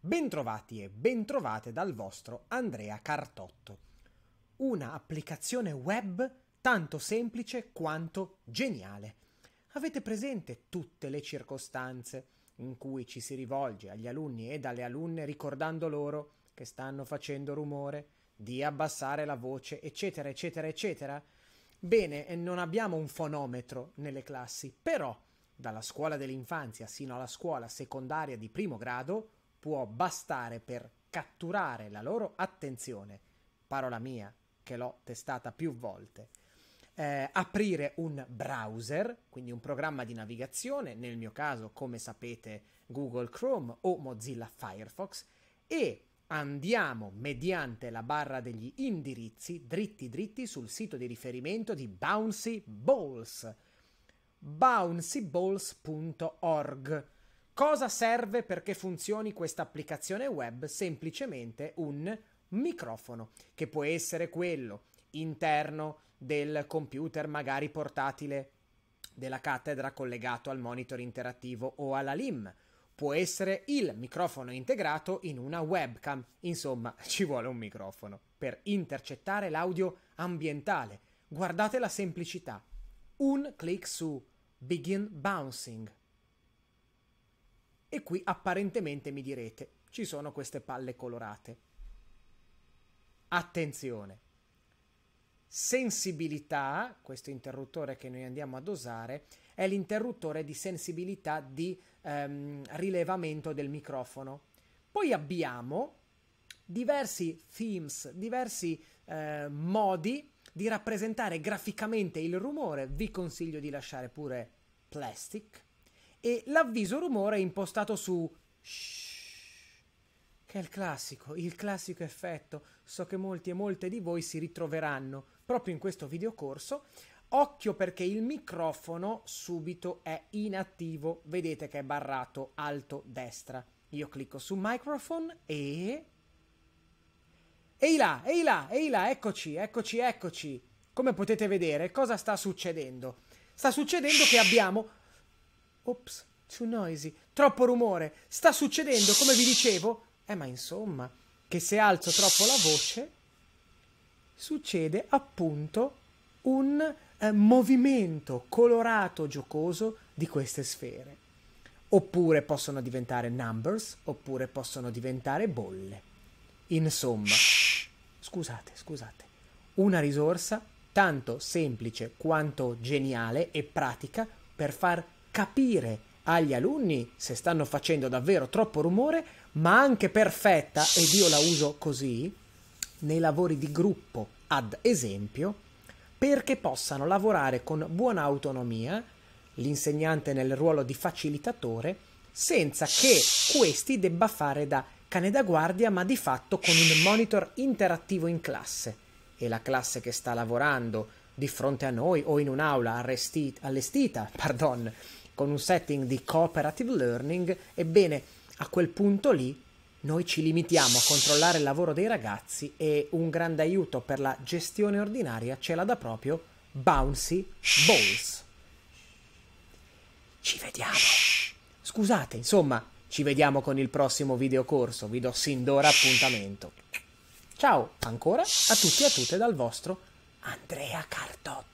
Bentrovati e bentrovate dal vostro Andrea Cartotto. Una applicazione web tanto semplice quanto geniale. Avete presente tutte le circostanze in cui ci si rivolge agli alunni e alle alunne ricordando loro che stanno facendo rumore, di abbassare la voce, eccetera, eccetera, eccetera? Bene, non abbiamo un fonometro nelle classi, però dalla scuola dell'infanzia sino alla scuola secondaria di primo grado può bastare per catturare la loro attenzione, parola mia che l'ho testata più volte, eh, aprire un browser, quindi un programma di navigazione, nel mio caso come sapete Google Chrome o Mozilla Firefox, e andiamo mediante la barra degli indirizzi dritti dritti sul sito di riferimento di Bouncy Balls, bouncyballs.org Cosa serve perché funzioni questa applicazione web? Semplicemente un microfono, che può essere quello interno del computer, magari portatile della cattedra collegato al monitor interattivo o alla LIM. Può essere il microfono integrato in una webcam. Insomma, ci vuole un microfono per intercettare l'audio ambientale. Guardate la semplicità. Un clic su Begin Bouncing e qui apparentemente mi direte, ci sono queste palle colorate. Attenzione! Sensibilità, questo interruttore che noi andiamo ad usare, è l'interruttore di sensibilità di ehm, rilevamento del microfono. Poi abbiamo diversi themes, diversi eh, modi di rappresentare graficamente il rumore. Vi consiglio di lasciare pure plastic e l'avviso rumore è impostato su che è il classico, il classico effetto. So che molti e molte di voi si ritroveranno proprio in questo videocorso. Occhio perché il microfono subito è inattivo, vedete che è barrato alto destra. Io clicco su microphone e... Ehi là, ehi là, ehi là, eccoci, eccoci, eccoci. Come potete vedere, cosa sta succedendo? Sta succedendo che abbiamo Ops, too noisy, troppo rumore. Sta succedendo, come vi dicevo. Eh, ma insomma, che se alzo troppo la voce, succede appunto un eh, movimento colorato giocoso di queste sfere. Oppure possono diventare numbers, oppure possono diventare bolle. Insomma, scusate, scusate, una risorsa tanto semplice quanto geniale e pratica per far capire agli alunni se stanno facendo davvero troppo rumore, ma anche perfetta, ed io la uso così, nei lavori di gruppo, ad esempio, perché possano lavorare con buona autonomia, l'insegnante nel ruolo di facilitatore, senza che questi debba fare da cane da guardia, ma di fatto con un monitor interattivo in classe. E la classe che sta lavorando di fronte a noi o in un'aula arrestita, allestita pardon, con un setting di cooperative learning, ebbene a quel punto lì noi ci limitiamo a controllare il lavoro dei ragazzi e un grande aiuto per la gestione ordinaria ce l'ha da proprio Bouncy Balls. Ci vediamo. Scusate, insomma, ci vediamo con il prossimo videocorso. Vi do sin d'ora appuntamento. Ciao ancora a tutti e a tutte dal vostro Andrea Cardotto.